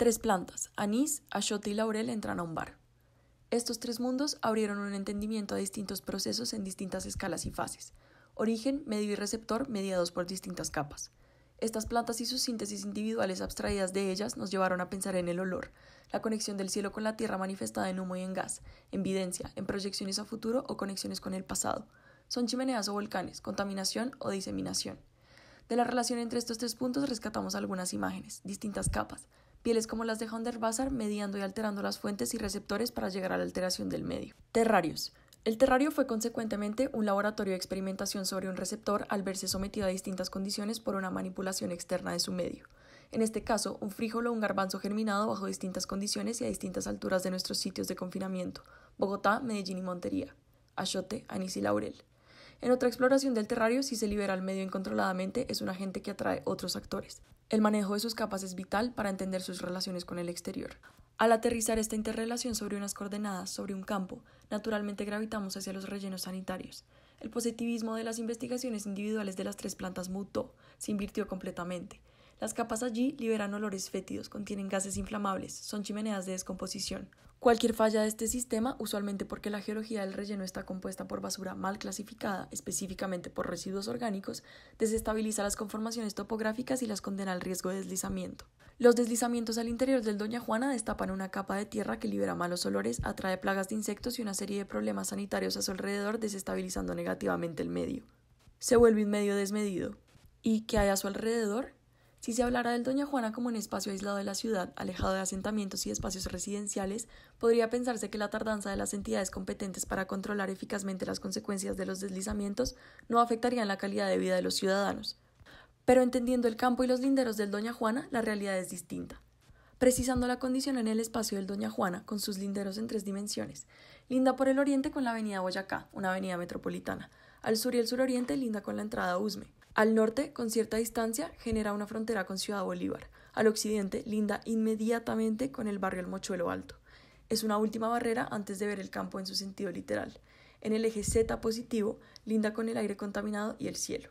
Tres plantas, anís, achote y laurel entran a un bar. Estos tres mundos abrieron un entendimiento a distintos procesos en distintas escalas y fases. Origen, medio y receptor mediados por distintas capas. Estas plantas y sus síntesis individuales abstraídas de ellas nos llevaron a pensar en el olor, la conexión del cielo con la tierra manifestada en humo y en gas, en videncia, en proyecciones a futuro o conexiones con el pasado. Son chimeneas o volcanes, contaminación o diseminación. De la relación entre estos tres puntos rescatamos algunas imágenes, distintas capas, pieles como las de hunter mediando y alterando las fuentes y receptores para llegar a la alteración del medio. Terrarios. El terrario fue consecuentemente un laboratorio de experimentación sobre un receptor al verse sometido a distintas condiciones por una manipulación externa de su medio. En este caso, un frijol o un garbanzo germinado bajo distintas condiciones y a distintas alturas de nuestros sitios de confinamiento, Bogotá, Medellín y Montería. Achote, anís y laurel. En otra exploración del terrario, si se libera el medio incontroladamente, es un agente que atrae otros actores. El manejo de sus capas es vital para entender sus relaciones con el exterior. Al aterrizar esta interrelación sobre unas coordenadas, sobre un campo, naturalmente gravitamos hacia los rellenos sanitarios. El positivismo de las investigaciones individuales de las tres plantas mutó, se invirtió completamente. Las capas allí liberan olores fétidos, contienen gases inflamables, son chimeneas de descomposición. Cualquier falla de este sistema, usualmente porque la geología del relleno está compuesta por basura mal clasificada, específicamente por residuos orgánicos, desestabiliza las conformaciones topográficas y las condena al riesgo de deslizamiento. Los deslizamientos al interior del Doña Juana destapan una capa de tierra que libera malos olores, atrae plagas de insectos y una serie de problemas sanitarios a su alrededor, desestabilizando negativamente el medio. Se vuelve un medio desmedido. ¿Y qué hay a su alrededor? Si se hablara del Doña Juana como un espacio aislado de la ciudad, alejado de asentamientos y espacios residenciales, podría pensarse que la tardanza de las entidades competentes para controlar eficazmente las consecuencias de los deslizamientos no afectaría la calidad de vida de los ciudadanos. Pero entendiendo el campo y los linderos del Doña Juana, la realidad es distinta. Precisando la condición en el espacio del Doña Juana, con sus linderos en tres dimensiones, linda por el oriente con la avenida Boyacá, una avenida metropolitana, al sur y el suroriente linda con la entrada Usme, al norte, con cierta distancia, genera una frontera con Ciudad Bolívar. Al occidente, linda inmediatamente con el barrio El Mochuelo Alto. Es una última barrera antes de ver el campo en su sentido literal. En el eje Z positivo, linda con el aire contaminado y el cielo.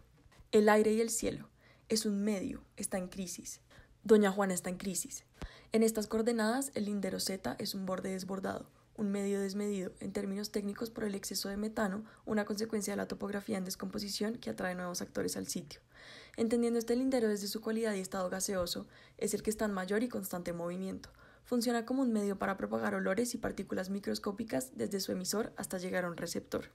El aire y el cielo. Es un medio, está en crisis. Doña Juana está en crisis. En estas coordenadas, el lindero Z es un borde desbordado, un medio desmedido en términos técnicos por el exceso de metano, una consecuencia de la topografía en descomposición que atrae nuevos actores al sitio. Entendiendo este lindero desde su cualidad y estado gaseoso, es el que está en mayor y constante movimiento. Funciona como un medio para propagar olores y partículas microscópicas desde su emisor hasta llegar a un receptor.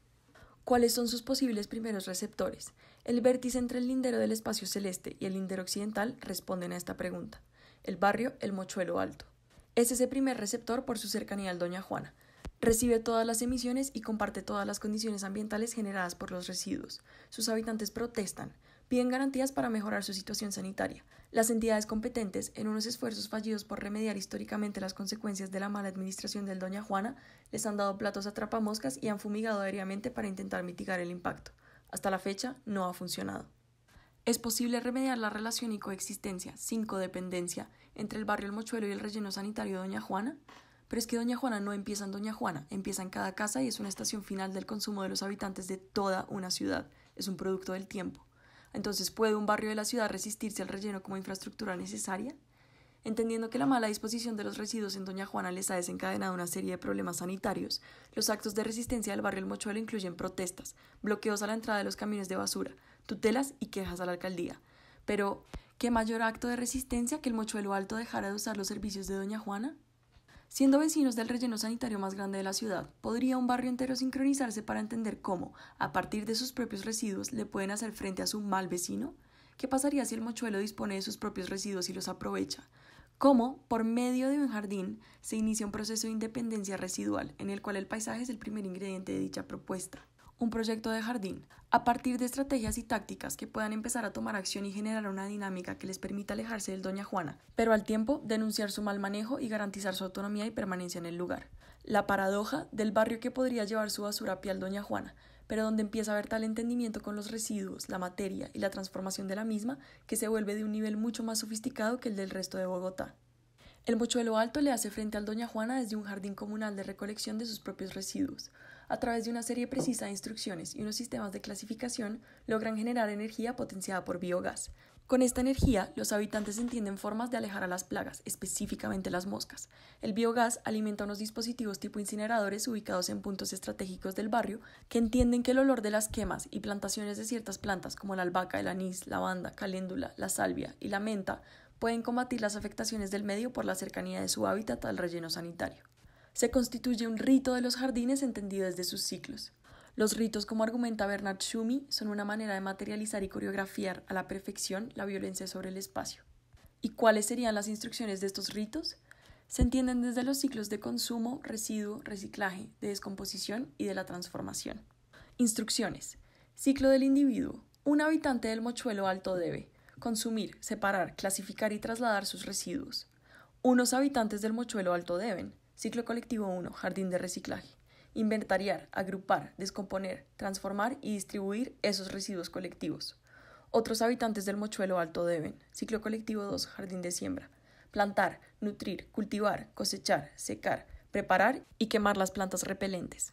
¿Cuáles son sus posibles primeros receptores? El vértice entre el lindero del espacio celeste y el lindero occidental responden a esta pregunta. El barrio, el mochuelo alto. Es ese primer receptor por su cercanía al Doña Juana. Recibe todas las emisiones y comparte todas las condiciones ambientales generadas por los residuos. Sus habitantes protestan, piden garantías para mejorar su situación sanitaria. Las entidades competentes, en unos esfuerzos fallidos por remediar históricamente las consecuencias de la mala administración del Doña Juana, les han dado platos a trapamoscas y han fumigado aéreamente para intentar mitigar el impacto. Hasta la fecha, no ha funcionado. Es posible remediar la relación y coexistencia sin codependencia entre el barrio El Mochuelo y el relleno sanitario Doña Juana, pero es que Doña Juana no empieza en Doña Juana, empieza en cada casa y es una estación final del consumo de los habitantes de toda una ciudad, es un producto del tiempo. Entonces, ¿puede un barrio de la ciudad resistirse al relleno como infraestructura necesaria? Entendiendo que la mala disposición de los residuos en Doña Juana les ha desencadenado una serie de problemas sanitarios, los actos de resistencia del barrio El Mochuelo incluyen protestas, bloqueos a la entrada de los camiones de basura, tutelas y quejas a la alcaldía. Pero, ¿qué mayor acto de resistencia que el mochuelo alto dejara de usar los servicios de Doña Juana? Siendo vecinos del relleno sanitario más grande de la ciudad, podría un barrio entero sincronizarse para entender cómo, a partir de sus propios residuos, le pueden hacer frente a su mal vecino. ¿Qué pasaría si el mochuelo dispone de sus propios residuos y los aprovecha? ¿Cómo, por medio de un jardín, se inicia un proceso de independencia residual, en el cual el paisaje es el primer ingrediente de dicha propuesta? un proyecto de jardín. A partir de estrategias y tácticas que puedan empezar a tomar acción y generar una dinámica que les permita alejarse del Doña Juana, pero al tiempo denunciar su mal manejo y garantizar su autonomía y permanencia en el lugar. La paradoja del barrio que podría llevar su basura a pie al Doña Juana, pero donde empieza a haber tal entendimiento con los residuos, la materia y la transformación de la misma que se vuelve de un nivel mucho más sofisticado que el del resto de Bogotá. El mochuelo alto le hace frente al Doña Juana desde un jardín comunal de recolección de sus propios residuos, a través de una serie precisa de instrucciones y unos sistemas de clasificación, logran generar energía potenciada por biogás. Con esta energía, los habitantes entienden formas de alejar a las plagas, específicamente las moscas. El biogás alimenta unos dispositivos tipo incineradores ubicados en puntos estratégicos del barrio que entienden que el olor de las quemas y plantaciones de ciertas plantas como la albahaca, el anís, lavanda, caléndula, la salvia y la menta pueden combatir las afectaciones del medio por la cercanía de su hábitat al relleno sanitario se constituye un rito de los jardines entendido desde sus ciclos. Los ritos, como argumenta Bernard Schumi, son una manera de materializar y coreografiar a la perfección la violencia sobre el espacio. ¿Y cuáles serían las instrucciones de estos ritos? Se entienden desde los ciclos de consumo, residuo, reciclaje, de descomposición y de la transformación. Instrucciones. Ciclo del individuo. Un habitante del mochuelo alto debe consumir, separar, clasificar y trasladar sus residuos. Unos habitantes del mochuelo alto deben Ciclo colectivo 1, jardín de reciclaje. Inventariar, agrupar, descomponer, transformar y distribuir esos residuos colectivos. Otros habitantes del mochuelo alto deben. Ciclo colectivo 2, jardín de siembra. Plantar, nutrir, cultivar, cosechar, secar, preparar y quemar las plantas repelentes.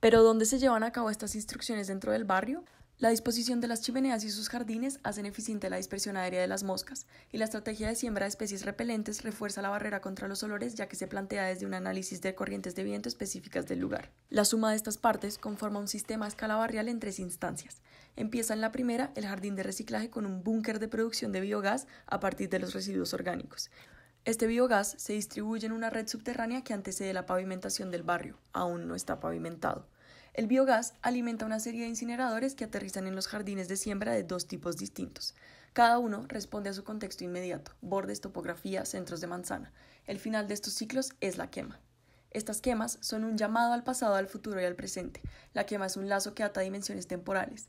Pero ¿dónde se llevan a cabo estas instrucciones dentro del barrio? La disposición de las chimeneas y sus jardines hacen eficiente la dispersión aérea de las moscas, y la estrategia de siembra de especies repelentes refuerza la barrera contra los olores ya que se plantea desde un análisis de corrientes de viento específicas del lugar. La suma de estas partes conforma un sistema a escala barrial en tres instancias. Empieza en la primera el jardín de reciclaje con un búnker de producción de biogás a partir de los residuos orgánicos. Este biogás se distribuye en una red subterránea que antecede la pavimentación del barrio, aún no está pavimentado. El biogás alimenta una serie de incineradores que aterrizan en los jardines de siembra de dos tipos distintos. Cada uno responde a su contexto inmediato, bordes, topografía, centros de manzana. El final de estos ciclos es la quema. Estas quemas son un llamado al pasado, al futuro y al presente. La quema es un lazo que ata dimensiones temporales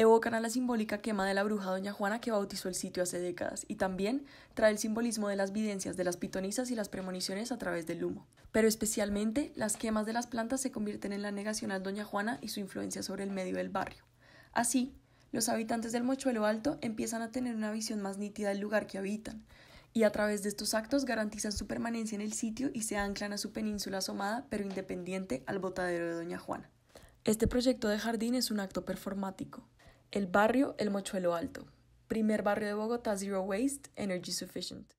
evocan a la simbólica quema de la bruja Doña Juana que bautizó el sitio hace décadas y también trae el simbolismo de las videncias de las pitonizas y las premoniciones a través del humo. Pero especialmente, las quemas de las plantas se convierten en la negación al Doña Juana y su influencia sobre el medio del barrio. Así, los habitantes del Mochuelo Alto empiezan a tener una visión más nítida del lugar que habitan, y a través de estos actos garantizan su permanencia en el sitio y se anclan a su península asomada pero independiente al botadero de Doña Juana. Este proyecto de jardín es un acto performático, el barrio El Mochuelo Alto, primer barrio de Bogotá Zero Waste Energy Sufficient.